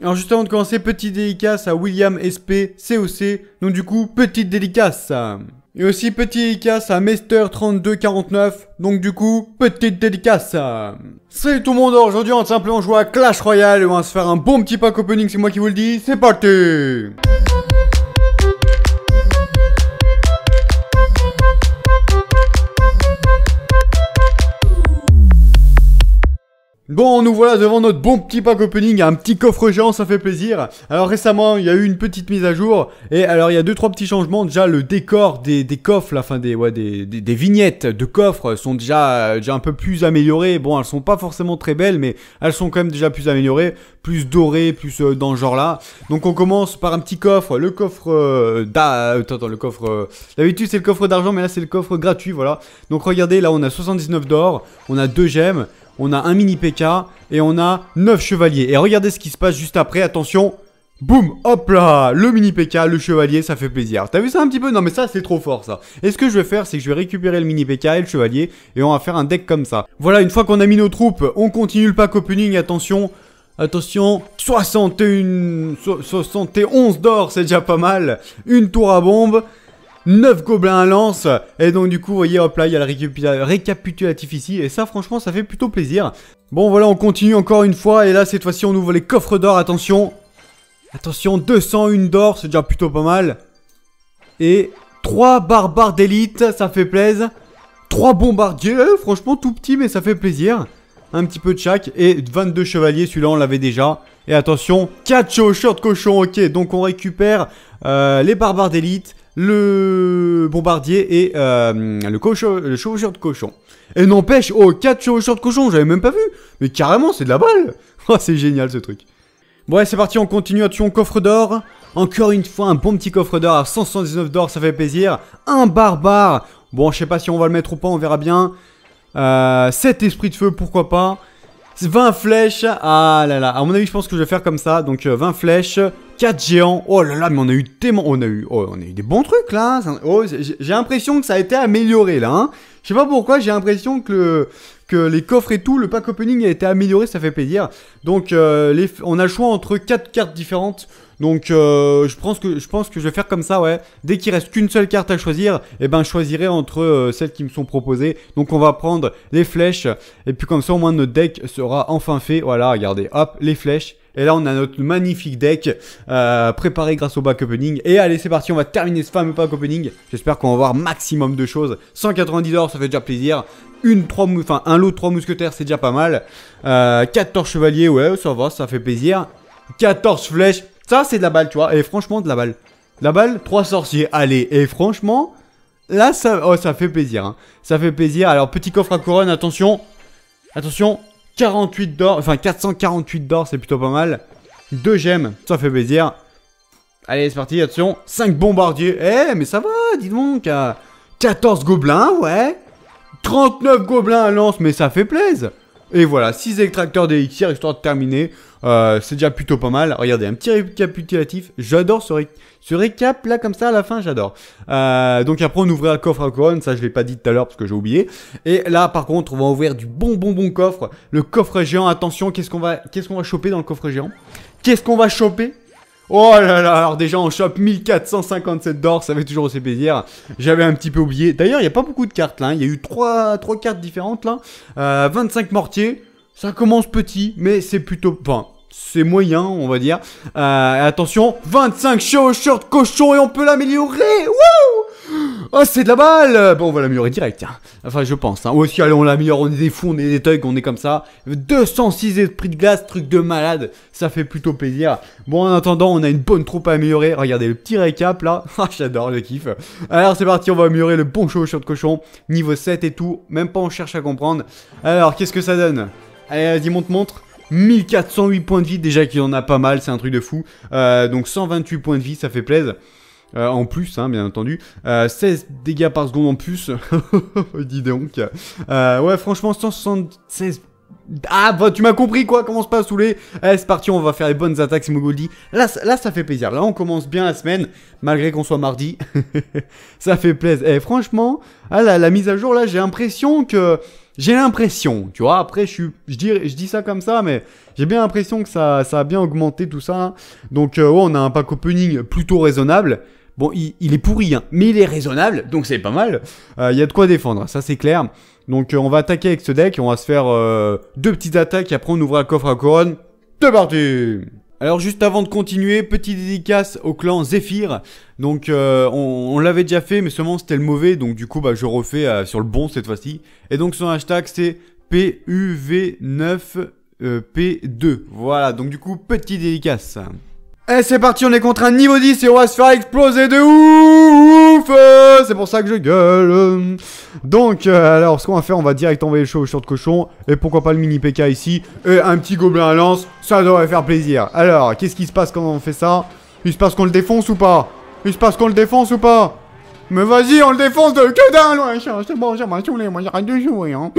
Alors juste avant de commencer, petite dédicace à William SP COC, donc du coup, petite dédicace. Et aussi petit dédicace à Mester3249, donc du coup, petite dédicace. Salut tout le monde, aujourd'hui on va simplement jouer à Clash Royale et on va se faire un bon petit pack opening, c'est moi qui vous le dis, c'est parti Bon, nous voilà devant notre bon petit pack opening, un petit coffre géant, ça fait plaisir. Alors récemment, il y a eu une petite mise à jour, et alors il y a deux trois petits changements. Déjà, le décor des, coffres, la des, des, vignettes de coffres sont déjà, un peu plus améliorés Bon, elles sont pas forcément très belles, mais elles sont quand même déjà plus améliorées, plus dorées, plus euh, dans ce genre-là. Donc on commence par un petit coffre, le coffre euh, le coffre... Euh, d'habitude, c'est le coffre d'argent, mais là, c'est le coffre gratuit, voilà. Donc regardez, là, on a 79 d'or, on a deux gemmes, on a un mini PK et on a 9 chevaliers. Et regardez ce qui se passe juste après, attention. Boum, hop là, le mini PK, le chevalier, ça fait plaisir. T'as vu ça un petit peu Non mais ça c'est trop fort ça. Et ce que je vais faire, c'est que je vais récupérer le mini PK et le chevalier et on va faire un deck comme ça. Voilà, une fois qu'on a mis nos troupes, on continue le pack opening, attention. Attention, 61, 71 d'or, c'est déjà pas mal. Une tour à bombe, 9 gobelins à lance. Et donc du coup, vous voyez, hop là, il y a le récapitulatif ici. Et ça, franchement, ça fait plutôt plaisir. Bon, voilà, on continue encore une fois. Et là, cette fois-ci, on ouvre les coffres d'or. Attention. Attention, 201 d'or, c'est déjà plutôt pas mal. Et 3 barbares d'élite, ça fait plaisir. 3 bombardiers, euh, franchement tout petit mais ça fait plaisir. Un petit peu de chaque et 22 chevaliers, celui-là on l'avait déjà. Et attention, 4 chauchers de cochon, ok, donc on récupère euh, les barbares d'élite, le bombardier et euh, le, cochon, le chevaucheur de cochon. Et n'empêche, oh, 4 chevaucheurs de cochon, j'avais même pas vu. Mais carrément, c'est de la balle. Oh, c'est génial ce truc. Bon, ouais, c'est parti, on continue à tuer coffre d'or. Encore une fois, un bon petit coffre d'or à 179 d'or, ça fait plaisir. Un barbare. Bon, je sais pas si on va le mettre ou pas, on verra bien. Euh, 7 esprits de feu, pourquoi pas. 20 flèches. Ah là là, à mon avis, je pense que je vais faire comme ça. Donc, 20 euh, flèches. 4 géants. Oh là là, mais on a eu tellement, on a eu, oh, on a eu des bons trucs là. Oh, j'ai l'impression que ça a été amélioré là. Hein. Je sais pas pourquoi, j'ai l'impression que que les coffres et tout, le pack opening a été amélioré, ça fait plaisir. Donc euh, on a le choix entre 4 cartes différentes. Donc euh, je pense que je pense que je vais faire comme ça ouais. Dès qu'il reste qu'une seule carte à choisir, et eh ben je choisirai entre euh, celles qui me sont proposées. Donc on va prendre les flèches et puis comme ça au moins notre deck sera enfin fait. Voilà, regardez, hop, les flèches et là, on a notre magnifique deck euh, préparé grâce au back opening. Et allez, c'est parti, on va terminer ce fameux back opening. J'espère qu'on va voir maximum de choses. 190 d'or, ça fait déjà plaisir. Une enfin, un lot de 3 mousquetaires, c'est déjà pas mal. 14 euh, chevaliers, ouais, ça va, ça fait plaisir. 14 flèches, ça c'est de la balle, tu vois. Et franchement, de la balle. De la balle, 3 sorciers, allez. Et franchement, là, ça, oh, ça fait plaisir. Hein. Ça fait plaisir. Alors, petit coffre à couronne, attention. Attention, 48 d'or, enfin 448 d'or, c'est plutôt pas mal. 2 gemmes, ça fait plaisir. Allez, c'est parti, attention. 5 bombardiers. Eh, mais ça va, dis donc. 14 euh, gobelins, ouais. 39 gobelins à lance, mais ça fait plaisir. Et voilà, 6 extracteurs d'élixir, histoire de terminer. Euh, c'est déjà plutôt pas mal. Regardez, un petit récapitulatif. J'adore ce, récap là comme ça à la fin, j'adore. Euh, donc après on ouvre un coffre à couronne, ça je l'ai pas dit tout à l'heure parce que j'ai oublié. Et là par contre on va ouvrir du bon bon bon coffre. Le coffre géant, attention, qu'est-ce qu'on va, qu'est-ce qu'on va choper dans le coffre géant Qu'est-ce qu'on va choper Oh là là, alors déjà on chope 1457 d'or, ça fait toujours aussi plaisir. J'avais un petit peu oublié. D'ailleurs, il n'y a pas beaucoup de cartes là, hein. il y a eu trois trois cartes différentes là. 25 euh, mortiers, ça commence petit, mais c'est plutôt... Enfin, c'est moyen, on va dire. Euh, attention, 25 show short cochon et on peut l'améliorer. Wouh Oh, c'est de la balle Bon, on va l'améliorer direct, tiens. Hein. Enfin, je pense. Hein. Ou aussi, allez, on l'améliore, on est des fous, on est des thugs, on est comme ça. 206 esprits de glace, truc de malade. Ça fait plutôt plaisir. Bon, en attendant, on a une bonne troupe à améliorer. Regardez le petit récap, là. Ah, j'adore, le kiff. Alors, c'est parti, on va améliorer le bon show shirt cochon. Niveau 7 et tout. Même pas on cherche à comprendre. Alors, qu'est-ce que ça donne Allez, vas-y, monte, montre. 1408 points de vie, déjà qu'il y en a pas mal, c'est un truc de fou. Euh, donc 128 points de vie, ça fait plaisir. Euh, en plus, hein, bien entendu. 16 euh, dégâts par seconde en plus. Dis donc. ouais, franchement, 176 ah bah tu m'as compris quoi, commence pas à saouler, eh, c'est parti, on va faire les bonnes attaques, c'est Mogoldi. Là, ça fait plaisir, là on commence bien la semaine, malgré qu'on soit mardi. ça fait plaisir. Et eh, franchement, ah, la mise à jour là, j'ai l'impression que... J'ai l'impression, tu vois, après je, je, dis, je dis ça comme ça, mais j'ai bien l'impression que ça, a bien augmenté tout ça. Hein. Donc euh, on a un pack opening plutôt raisonnable. Bon, il, est pourri, hein, mais il est raisonnable, donc c'est pas mal. Euh, il y a de quoi défendre, ça c'est clair. Donc euh, on va attaquer avec ce deck on va se faire euh, deux petites attaques et après on ouvre le coffre à couronne. C'est parti alors juste avant de continuer, petit dédicace au clan Zephyr. Donc euh, on, l'avait déjà fait, mais seulement c'était le mauvais, donc du coup bah je refais sur le bon cette fois-ci. Et donc son hashtag c'est PUV9P2. Voilà, donc du coup petit dédicace. Et eh, c'est parti, on est contre un niveau 10 et on va se faire exploser de ouf euh, C'est pour ça que je gueule Donc, euh, alors, ce qu'on va faire, on va direct envoyer le show au short de cochon. Et pourquoi pas le mini PK ici. Et un petit gobelin à lance, ça devrait faire plaisir. Alors, qu'est-ce qui se passe quand on fait ça Il se passe qu'on le défonce ou pas Il se passe qu'on le défonce ou pas mais vas-y, on le défonce de que d'un loin, c'est bon, j'ai m'a moi j'arrête de jouer, hein.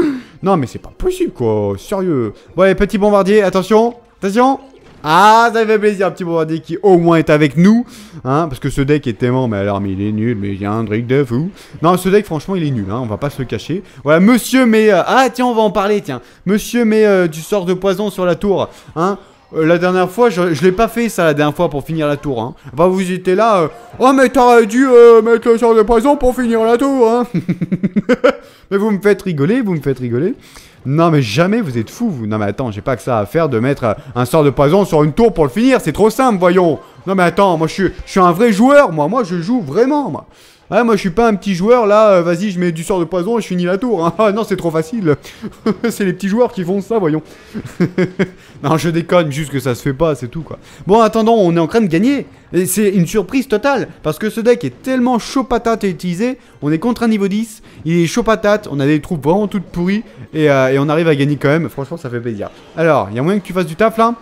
Non, mais c'est pas possible, quoi, sérieux. Ouais, petit bombardier, attention, attention, ah, ça fait plaisir, un petit Bombardier qui au moins est avec nous. Hein, parce que ce deck est tellement. Mais alors, mais il est nul, mais il y a un truc de fou. Non, ce deck, franchement, il est nul, hein, on va pas se le cacher. Voilà, monsieur, mais. Euh, ah, tiens, on va en parler, tiens. Monsieur, mais euh, du sort de poison sur la tour. Hein, euh, la dernière fois, je, l'ai pas fait ça la dernière fois pour finir la tour. Hein. va vous étiez là. oh mais t'aurais dû mettre le sort de poison pour finir la tour. Hein. mais vous me faites rigoler, vous me faites rigoler. Non mais jamais vous êtes fous, vous. Non mais attends, j'ai pas que ça à faire de mettre euh, un sort de poison sur une tour pour le finir, c'est trop simple, voyons. Non mais attends, moi je suis, je suis un vrai joueur, moi, moi je joue vraiment, moi. Ah, moi je suis pas un petit joueur là, euh, vas-y, je mets du sort de poison et je finis la tour. Hein. Ah non, c'est trop facile. c'est les petits joueurs qui font ça, voyons. non, je déconne, juste que ça se fait pas, c'est tout quoi. Bon, attendons, on est en train de gagner. C'est une surprise totale, parce que ce deck est tellement chaud patate à utiliser. On est contre un niveau 10, il est chaud patate, on a des troupes vraiment toutes pourries, et, euh, et on arrive à gagner quand même. Franchement, ça fait plaisir. Alors, il y a moyen que tu fasses du taf là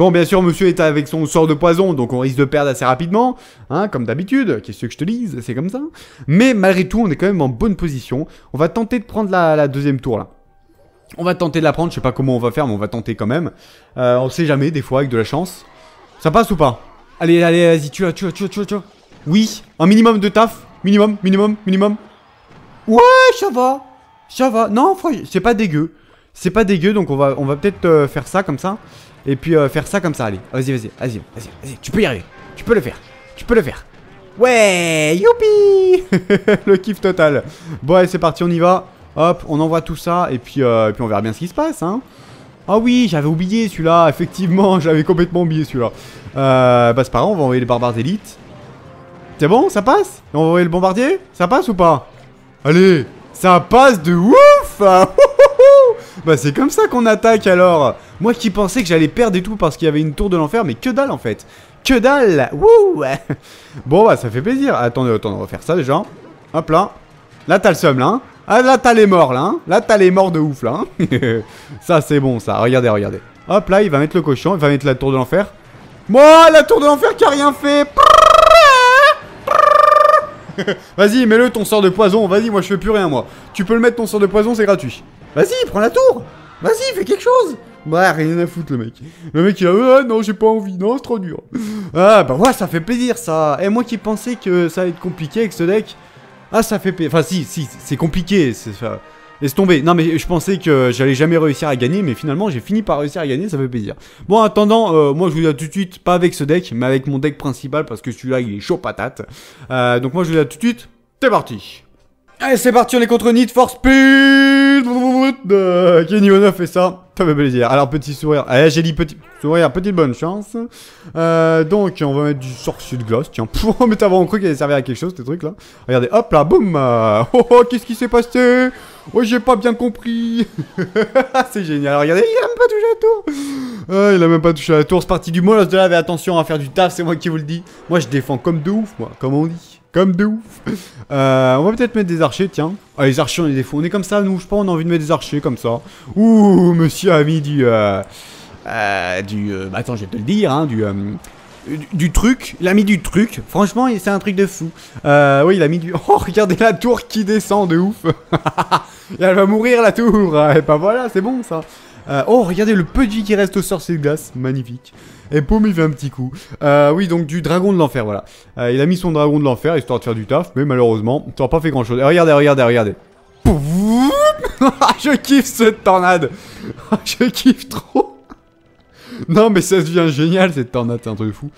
Bon, bien sûr, monsieur est avec son sort de poison, donc on risque de perdre assez rapidement, hein, comme d'habitude, qu'est-ce que je te lise, c'est comme ça. Mais malgré tout, on est quand même en bonne position. On va tenter de prendre la, deuxième tour, là. On va tenter de la prendre, je sais pas comment on va faire, mais on va tenter quand même. Euh, on sait jamais, des fois, avec de la chance. Ça passe ou pas Allez, allez, vas-y, tu vois, tu vois, tu vois, tu Oui, un minimum de taf. Minimum, minimum, minimum. Ouais, ça va. Ça va. Non, c'est pas dégueu. C'est pas dégueu, donc on va, on va peut-être euh, faire ça comme ça. Et puis euh, faire ça comme ça, allez. Vas-y, vas-y, vas-y, vas-y, vas-y. Tu peux y arriver. Tu peux le faire. Tu peux le faire. Ouais, youpi Le kiff total. Bon, allez, c'est parti, on y va. Hop, on envoie tout ça et puis, euh, puis on verra bien ce qui se passe. Hein. Ah oui, j'avais oublié celui-là, effectivement, j'avais complètement oublié celui-là. Euh, bah c'est pas grave, on va envoyer les barbares d'élite. C'est bon, ça passe On va envoyer le bombardier Ça passe ou pas Allez, ça passe de ouf Bah c'est comme ça qu'on attaque alors moi qui pensais que j'allais perdre et tout parce qu'il y avait une tour de l'enfer, mais que dalle en fait. Que dalle Wouh Bon bah ça fait plaisir. Attendez, euh, attendez, on va faire ça déjà. Hop là. Là t'as le seum là. Hein. Ah là t'as les morts là. Hein. Là t'as les morts de ouf là. Hein. ça c'est bon ça. Regardez, regardez. Hop là, il va mettre le cochon, il va mettre la tour de l'enfer. Moi, la tour de l'enfer qui a rien fait Vas-y, mets-le ton sort de poison. Vas-y, moi je fais plus rien, moi. Tu peux le mettre ton sort de poison, c'est gratuit. Vas-y, prends la tour. Vas-y, fais quelque chose. Bah, rien à foutre, le mec. Le mec, il a, ah non, j'ai pas envie, non, c'est trop dur. Ah, bah ouais, ça fait plaisir, ça. Et moi qui pensais que ça allait être compliqué avec ce deck, ah, ça fait plaisir. Enfin, si, si, c'est compliqué, c'est ça. Laisse tomber. Non, mais je pensais que j'allais jamais réussir à gagner, mais finalement, j'ai fini par réussir à gagner, ça fait plaisir. Bon, attendant, euh, moi, je vous dis à tout de suite, pas avec ce deck, mais avec mon deck principal, parce que celui-là, il est chaud patate. Euh, donc, moi, je vous dis à tout de suite, t'es parti. Allez, c'est parti, on est contre Need Force Speed de niveau 9 fait ça. Ça fait plaisir. Alors, petit sourire. Allez, eh, j'ai dit petit sourire, petite bonne chance. Euh, donc, on va mettre du sorcier de glace. Tiens, pour mettre avant, on cru qu'il allait servir à quelque chose, ce trucs-là. Regardez, hop là, boum oh, oh, oh, qu'est-ce qui s'est passé Oh, j'ai pas bien compris. C'est génial. regardez, il a même pas touché la tour. Euh, il a même pas touché à la tour. C'est parti du molosse de lave. attention à faire du taf, c'est moi qui vous le dis. Moi, je défends comme de ouf, moi, comme on dit. Comme de ouf. Euh, on va peut-être mettre des archers, tiens. Ah, les archers, on des fous. On est comme ça, nous, je pense, on a envie de mettre des archers comme ça. Ouh, monsieur a mis du. Euh, euh, du. Bah, attends, je vais te le dire, hein, du. Du, truc, il a mis du truc. Franchement, c'est un truc de fou. oui, il a mis du. Oh, regardez la tour qui descend de ouf. elle va mourir la tour. Et eh bah ben, voilà, c'est bon ça. oh, regardez le petit qui reste au sorcier de glace. Magnifique. Et poum, il fait un petit coup. Euh, oui, donc du dragon de l'enfer, voilà. Euh, il a mis son dragon de l'enfer, histoire de faire du taf, mais malheureusement, ça n'a pas fait grand-chose. Regardez, regardez, regardez. Je kiffe cette tornade Je kiffe trop Non, mais ça devient génial, cette tornade, c'est un truc fou.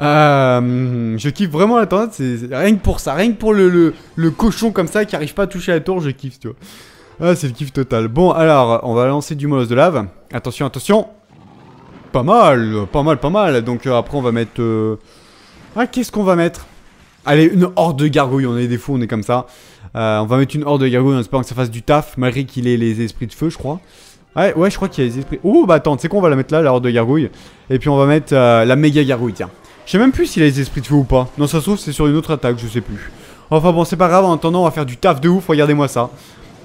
Euh, je kiffe vraiment la tornade, c'est rien que pour ça, rien que pour le, cochon comme ça qui arrive pas à toucher la tour, je kiffe, tu vois. Ah, c'est le kiff total. Bon, alors, on va lancer du molosse de lave. Attention, attention pas mal, pas mal, pas mal. Donc euh, après, on va mettre... Euh, ah, qu'est-ce qu'on va mettre Allez, une horde de gargouilles, on est des fous, on est comme ça. Euh, on va mettre une horde de gargouilles en espérant que ça fasse du taf, malgré qu'il ait les esprits de feu, je crois. Ouais, ouais, je crois qu'il y a les esprits... Oh, bah attends, tu sais quoi, on va la mettre là, la horde de gargouilles. Et puis on va mettre la méga gargouille, tiens. Je sais même plus s'il a les esprits de feu ou pas. Non, ça se trouve, c'est sur une autre attaque, je sais plus. Enfin bon, c'est pas grave, en attendant, on va faire du taf de ouf, regardez-moi ça.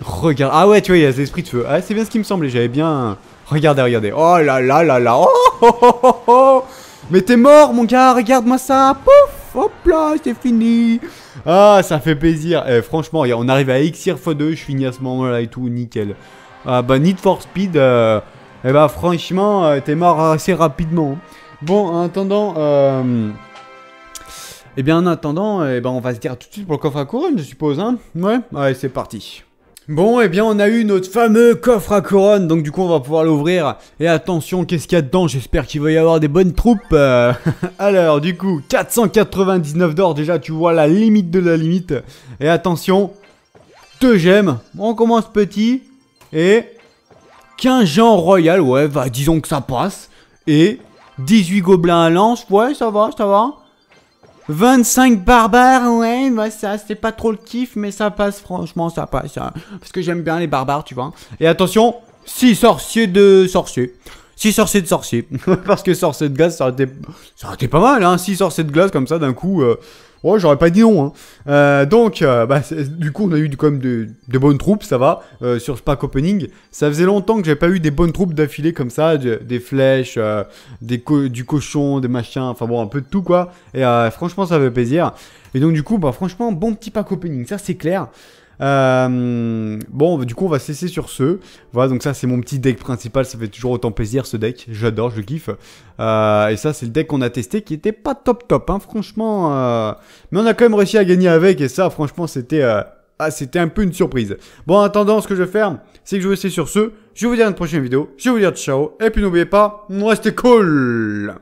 Regarde. Ah ouais, tu vois, il y a les esprits de feu. Ah, c'est bien ce qui me semblait, j'avais bien Regardez, regardez. Oh là là là là. Oh oh oh, oh, oh, oh, Mais t'es mort, mon gars. Regarde-moi ça. Pouf. Hop là, c'est fini. Ah, ça fait plaisir. Eh, franchement, on arrive à Xir x2. Je finis à ce moment-là et tout. Nickel. Ah bah, Need for Speed. Euh, eh bah, franchement, euh, t'es mort assez rapidement. Bon, en attendant. Euh... Eh bien, en attendant, eh ben, on va se dire tout de suite pour le coffre à couronne, je suppose. Hein. ouais, ouais, c'est parti. Bon, eh bien, on a eu notre fameux coffre à couronne, donc du coup, on va pouvoir l'ouvrir. Et attention, qu'est-ce qu'il y a dedans J'espère qu'il va y avoir des bonnes troupes. Euh, alors, du coup, 499 d'or, déjà, tu vois la limite de la limite. Et attention, 2 gemmes. On commence petit. Et 15 gens royal, ouais, bah, disons que ça passe. Et 18 gobelins à lance, ouais, ça va, ça va. 25 barbares, ouais, bah ça, c'est pas trop le kiff, mais ça passe, franchement, ça passe. Hein. parce que j'aime bien les barbares, tu vois. Et attention, 6 sorciers de sorciers. 6 sorciers de sorciers. parce que sorciers de glace, ça aurait été, ça aurait été pas mal, hein. 6 sorciers de glace comme ça, d'un coup. Euh, Oh, j'aurais pas dit non. Hein. Euh, donc, euh, bah, du coup, on a eu quand même de, bonnes troupes, ça va, euh, sur ce pack Opening. Ça faisait longtemps que j'avais pas eu des bonnes troupes d'affilée comme ça, des flèches, des du cochon, des machins, enfin bon, un peu de tout quoi. Et franchement, ça fait plaisir. Et donc, du coup, bah, franchement, bon petit pack opening, ça c'est clair. Euh, bon, du coup, on va cesser sur ce. Voilà, donc ça, c'est mon petit deck principal. Ça fait toujours autant plaisir ce deck. J'adore, je kiffe. Euh, et ça, c'est le deck qu'on a testé qui était pas top top, hein, franchement. Euh, mais on a quand même réussi à gagner avec. Et ça, franchement, c'était. Ah, c'était un peu une surprise. Bon, en attendant, ce que je vais faire, c'est que je vais cesser sur ce. Je vais vous dire à une prochaine vidéo. Je vais vous dire ciao. Et puis n'oubliez pas, restez cool